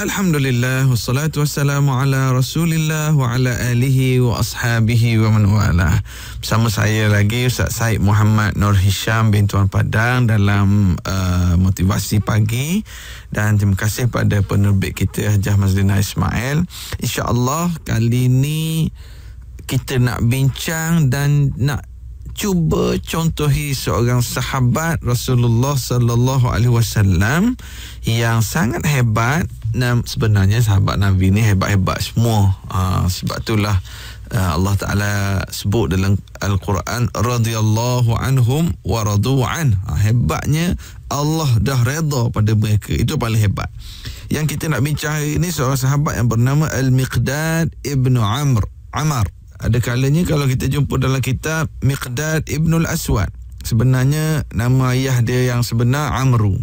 Alhamdulillah wassalatu wassalamu ala Rasulillah wa ala alihi wa ashabihi wa man wala. Bersama saya lagi Ustaz Said Muhammad Nur Hisham bin Tuan Padang dalam uh, motivasi pagi dan terima kasih pada penerbit kita Hajah Mazlina Ismail. InsyaAllah kali ini kita nak bincang dan nak cuba contohi seorang sahabat Rasulullah sallallahu alaihi wasallam yang sangat hebat sebenarnya sahabat Nabi ni hebat-hebat semua. Ha, sebab itulah ah, Allah Ta'ala sebut dalam Al-Quran radhiyallahu anhum wa an ha, Hebatnya Allah dah reda pada mereka Itu paling hebat Yang kita nak bincang hari ini seorang sahabat yang bernama Al-Miqdad Ibn Amr Amar Ada kalanya kalau kita jumpa dalam kitab Miqdad Ibn Al-Aswad Sebenarnya nama ayah dia yang sebenar Amru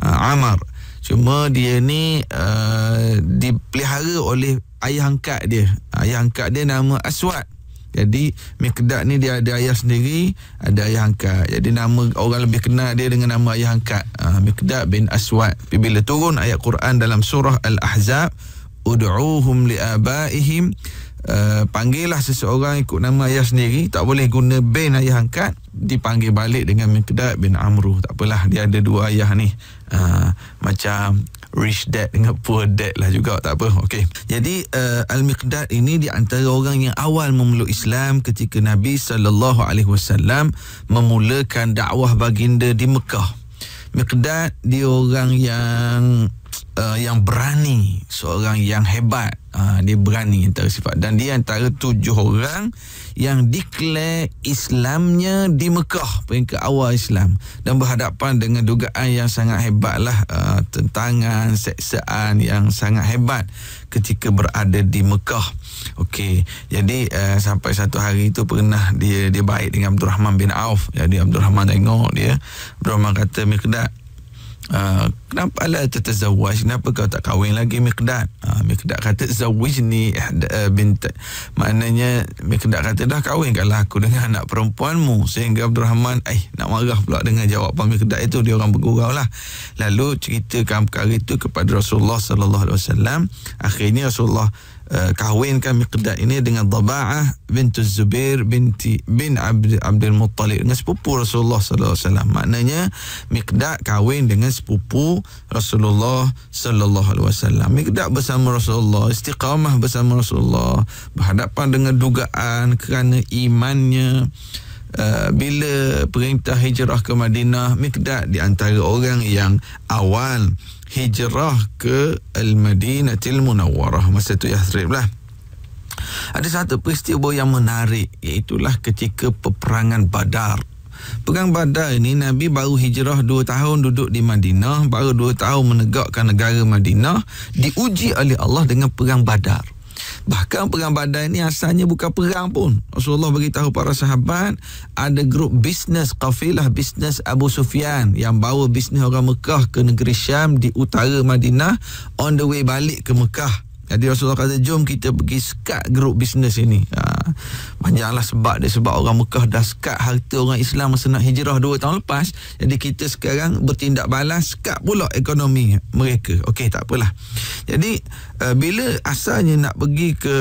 ha, Amar Cuma dia ni uh, dipelihara oleh ayah angkat dia. Ayah angkat dia nama Aswad. Jadi Mekedak ni dia ada ayah sendiri, ada ayah angkat. Jadi nama orang lebih kenal dia dengan nama ayah angkat. Uh, ah, Mekedak bin Aswad. Bila turun ayat Quran dalam surah Al-Ahzab, Udu'uhum li'abaihim. Eh, panggil lah seseorang ikut nama ayah sendiri tak boleh guna bin ayah angkat dipanggil balik dengan Mekedat bin Amru tak apalah dia ada dua ayah ni uh, macam rich dad dengan poor dad lah juga tak apa okey jadi uh, eh, al miqdad ini di antara orang yang awal memeluk Islam ketika Nabi sallallahu alaihi wasallam memulakan dakwah baginda di Mekah miqdad dia orang yang uh, yang berani seorang yang hebat Ha, dia berani antara sifat. Dan dia antara tujuh orang yang declare Islamnya di Mekah. Peringkat awal Islam. Dan berhadapan dengan dugaan yang sangat hebat lah. Ha, ah, tentangan, seksaan yang sangat hebat ketika berada di Mekah. Okey. Jadi uh, sampai satu hari itu pernah dia dia baik dengan Abdul Rahman bin Auf. Jadi Abdul Rahman tengok dia. Abdul Rahman kata, Mirkedat, Ha, kenapa la tetazawaj? Kenapa kau tak kahwin lagi Mikdad? Ha, ah, Miqdad kata zawaj ni uh, eh, binti. Maknanya Mikdad kata dah kahwin kalau aku dengan anak perempuanmu. Sehingga Abdul Rahman eh, nak marah pula dengan jawapan Mikdad itu. Dia orang bergurau lah. Lalu ceritakan perkara itu kepada Rasulullah SAW. Akhirnya Rasulullah Eh, kahwinkan Miqdad ini dengan Daba'ah bintu Zubair binti bin Abd, Abdul Muttalib dengan sepupu Rasulullah sallallahu alaihi wasallam. Maknanya Miqdad kahwin dengan sepupu Rasulullah sallallahu alaihi wasallam. Miqdad bersama Rasulullah, istiqamah bersama Rasulullah berhadapan dengan dugaan kerana imannya Uh, bila perintah hijrah ke Madinah Miqdad di antara orang yang awal hijrah ke Al-Madinatil Munawwarah masa tu Yathrib lah ada satu peristiwa yang menarik iaitulah ketika peperangan Badar Perang Badar ini Nabi baru hijrah 2 tahun duduk di Madinah baru 2 tahun menegakkan negara Madinah diuji oleh Allah dengan perang Badar Bahkan perang badan ini asalnya bukan perang pun. Rasulullah beritahu para sahabat, ada grup bisnes, kafilah bisnes Abu Sufyan yang bawa bisnes orang Mekah ke negeri Syam di utara Madinah on the way balik ke Mekah. Jadi Rasulullah kata jom kita pergi skat grup bisnes ini. Ha. Panjanglah sebab dia sebab orang Mekah dah skat harta orang Islam masa nak hijrah 2 tahun lepas. Jadi kita sekarang bertindak balas skat pula ekonomi mereka. Okey tak apalah. Jadi uh, bila asalnya nak pergi ke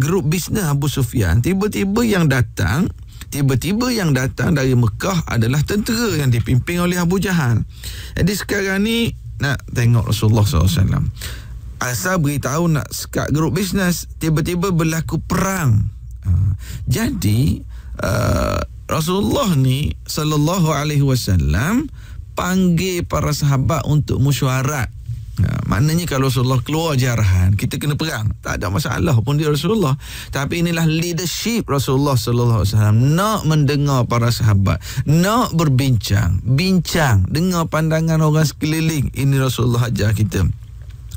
grup bisnes Abu Sufyan, tiba-tiba yang datang Tiba-tiba yang datang dari Mekah adalah tentera yang dipimpin oleh Abu Jahal. Jadi sekarang ni nak tengok Rasulullah SAW asal beritahu nak skat geruk bisnes tiba-tiba berlaku perang ha. jadi uh, Rasulullah ni sallallahu alaihi wasallam panggil para sahabat untuk musyawarat Ya, ha. maknanya kalau Rasulullah keluar jarahan kita kena perang tak ada masalah pun dia Rasulullah tapi inilah leadership Rasulullah sallallahu alaihi wasallam nak mendengar para sahabat nak berbincang bincang dengar pandangan orang sekeliling ini Rasulullah ajar kita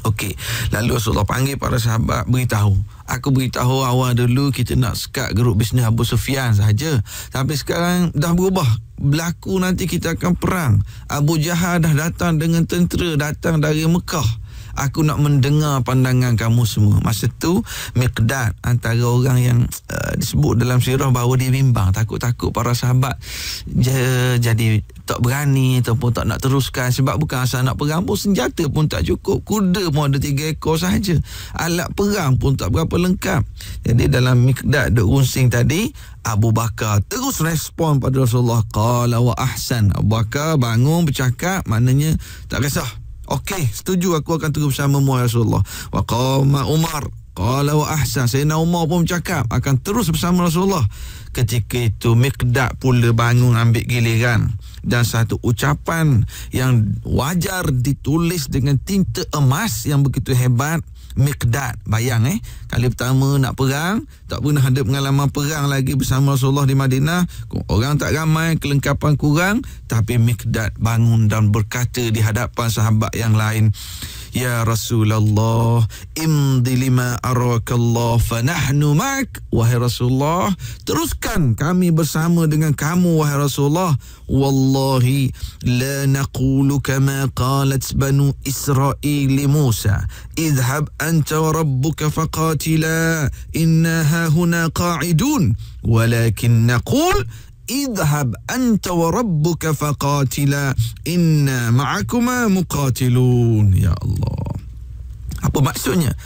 Okey. Lalu Rasulullah panggil para sahabat beritahu. Aku beritahu awal dulu kita nak skat grup bisnes Abu Sufyan saja. Tapi sekarang dah berubah. Berlaku nanti kita akan perang. Abu Jahal dah datang dengan tentera. Datang dari Mekah aku nak mendengar pandangan kamu semua. Masa tu mikdad antara orang yang uh, disebut dalam sirah bahawa dia bimbang, takut-takut para sahabat je, jadi tak berani ataupun tak nak teruskan sebab bukan asal nak perang pun senjata pun tak cukup. Kuda pun ada tiga ekor saja. Alat perang pun tak berapa lengkap. Jadi dalam mikdad Dok Unsing tadi Abu Bakar terus respon pada Rasulullah qala wa ahsan Abu Bakar bangun bercakap maknanya tak kisah Okey, setuju aku akan tunggu bersama mu Rasulullah. Wa qama Umar Qala wa ahsan Sayyidina Umar pun cakap Akan terus bersama Rasulullah Ketika itu Miqdad pula bangun ambil giliran Dan satu ucapan Yang wajar ditulis dengan tinta emas Yang begitu hebat Mikdad Bayang eh. Kali pertama nak perang. Tak pernah ada pengalaman perang lagi bersama Rasulullah di Madinah. Orang tak ramai. Kelengkapan kurang. Tapi mikdad bangun dan berkata di hadapan sahabat yang lain. Ya Rasulullah Imdi lima arwakallah Fanahnu mak Wahai Rasulullah Teruskan kami bersama dengan kamu Wahai Rasulullah Wallahi La naqulu kama qalat banu Israel Musa Idhab anta wa rabbuka faqatila Inna ha huna qa'idun Walakin naqul idhab anta wa rabbuka faqatila inna ma'akuma muqatilun ya Allah apa maksudnya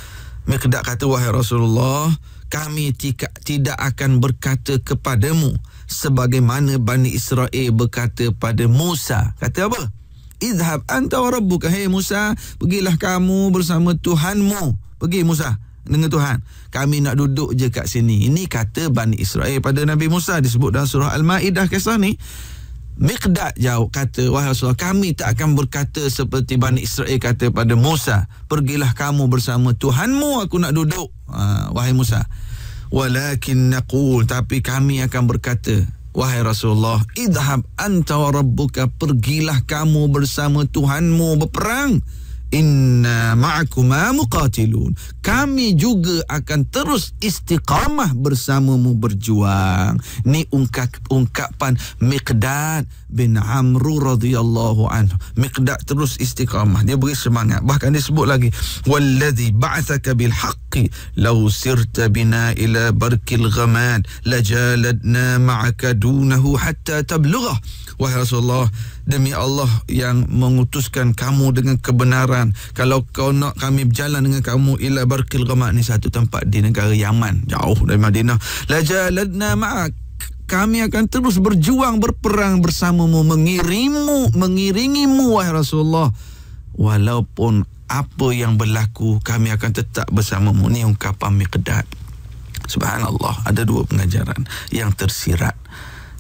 mereka kata wahai Rasulullah kami tika, tidak akan berkata kepadamu sebagaimana Bani Israel berkata pada Musa kata apa idhab anta wa rabbuka hey Musa pergilah kamu bersama Tuhanmu pergi Musa dengan Tuhan. Kami nak duduk je kat sini. Ini kata Bani Israel pada Nabi Musa disebut dalam surah Al-Ma'idah kisah ni. Miqdad jawab kata, Wahai Rasulullah, kami tak akan berkata seperti Bani Israel kata pada Musa. Pergilah kamu bersama Tuhanmu aku nak duduk. Uh, wahai Musa. Walakin naqul, tapi kami akan berkata. Wahai Rasulullah, idhab anta wa rabbuka, pergilah kamu bersama Tuhanmu berperang inna ma'akuma muqatilun kami juga akan terus istiqamah bersamamu berjuang ni ungkapan Miqdad bin Amru radhiyallahu anhu Miqdad terus istiqamah dia beri semangat bahkan dia sebut lagi wallazi ba'athaka bil haqqi law sirta bina ila barkil ghamad lajaladna ma'aka dunahu hatta tablugha wahai rasulullah demi Allah yang mengutuskan kamu dengan kebenaran kalau kau nak kami berjalan dengan kamu ila barqil ghamak ni satu tempat di negara Yaman jauh dari Madinah la jaladna ma'ak kami akan terus berjuang berperang bersamamu mengirimu mengiringimu wahai Rasulullah walaupun apa yang berlaku kami akan tetap bersamamu ni ungkapan miqdad subhanallah ada dua pengajaran yang tersirat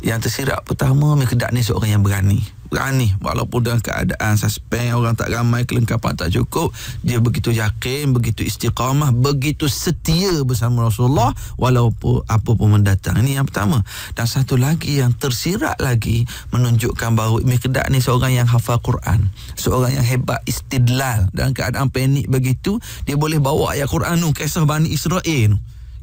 yang tersirat pertama miqdad ni seorang yang berani berani walaupun dalam keadaan suspen orang tak ramai kelengkapan tak cukup dia begitu yakin begitu istiqamah begitu setia bersama Rasulullah walaupun apa pun mendatang ini yang pertama dan satu lagi yang tersirat lagi menunjukkan bahawa Ibn Kedak ni seorang yang hafal Quran seorang yang hebat istidlal dalam keadaan panik begitu dia boleh bawa ayat Quran tu kisah Bani Israel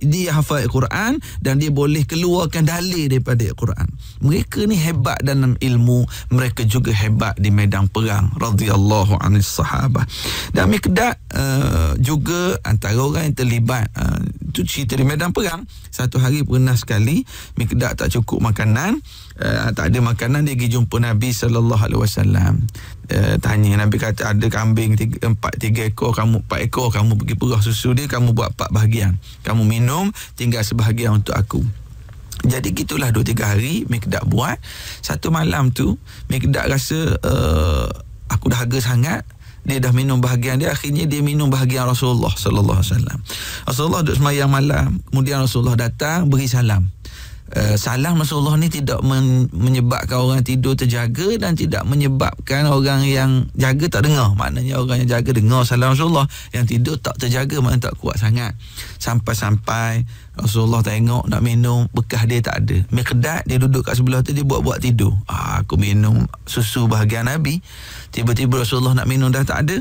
dia hafal Al-Quran dan dia boleh keluarkan dalil daripada Al-Quran. Mereka ni hebat dalam ilmu, mereka juga hebat di medan perang radhiyallahu anhu sahabat. Dan Mikdad uh, eh, juga antara orang yang terlibat uh, tu cerita di medan perang. Satu hari pernah sekali Mikdad tak cukup makanan uh, tak ada makanan dia pergi jumpa Nabi sallallahu alaihi wasallam. Eh, tanya Nabi kata ada kambing 3 4 3 ekor kamu 4 ekor kamu pergi perah susu dia kamu buat 4 bahagian. Kamu minum tinggal sebahagian untuk aku. Jadi gitulah dua tiga hari Mikdak buat. Satu malam tu Mikdak rasa uh, aku dah harga sangat dia dah minum bahagian dia akhirnya dia minum bahagian Rasulullah sallallahu alaihi wasallam. Rasulullah duduk semayang malam, kemudian Rasulullah datang beri salam. Eh, salah masa Allah ni tidak men- menyebabkan orang tidur terjaga dan tidak menyebabkan orang yang jaga tak dengar. Maknanya orang yang jaga dengar Salah Rasulullah. Yang tidur tak terjaga maknanya tak kuat sangat. Sampai-sampai Rasulullah tengok nak minum bekas dia tak ada. Mekedat dia duduk kat sebelah tu dia buat-buat tidur. Ah, aku minum susu bahagian Nabi. Tiba-tiba Rasulullah nak minum dah tak ada.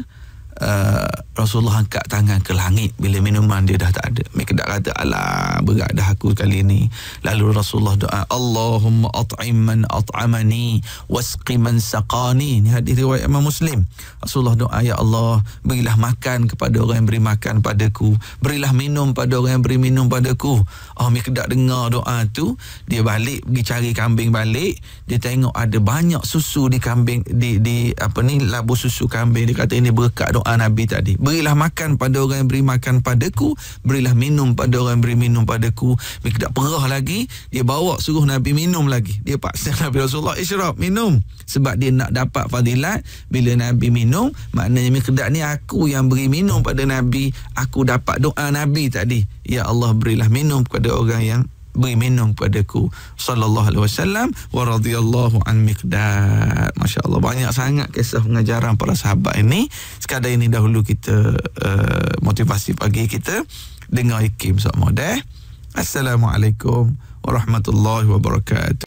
Uh, Rasulullah angkat tangan ke langit bila minuman dia dah tak ada. Mereka dah kata, alah berat dah aku kali ni. Lalu Rasulullah doa, Allahumma at'im man at'amani wasqi man saqani. Ini hadis riwayat Imam Muslim. Rasulullah doa, Ya Allah, berilah makan kepada orang yang beri makan padaku. Berilah minum pada orang yang beri minum padaku. Oh, mereka dah dengar doa tu. Dia balik pergi cari kambing balik. Dia tengok ada banyak susu di kambing, di, di apa ni, labu susu kambing. Dia kata ini berkat doa uh, Nabi tadi. Berilah makan pada orang yang beri makan padaku, berilah minum pada orang yang beri minum padaku. Bila tak perah lagi, dia bawa suruh Nabi minum lagi. Dia paksa Nabi Rasulullah, isyarat, eh, minum. Sebab dia nak dapat fadilat, bila Nabi minum, maknanya Mikdad ni aku yang beri minum pada Nabi, aku dapat doa Nabi tadi. Ya Allah, berilah minum kepada orang yang beri minum padaku sallallahu alaihi wasallam wa radhiyallahu an miqdad masyaallah banyak sangat kisah pengajaran para sahabat ini sekadar ini dahulu kita uh, motivasi pagi kita dengar ikim sok modeh assalamualaikum warahmatullahi wabarakatuh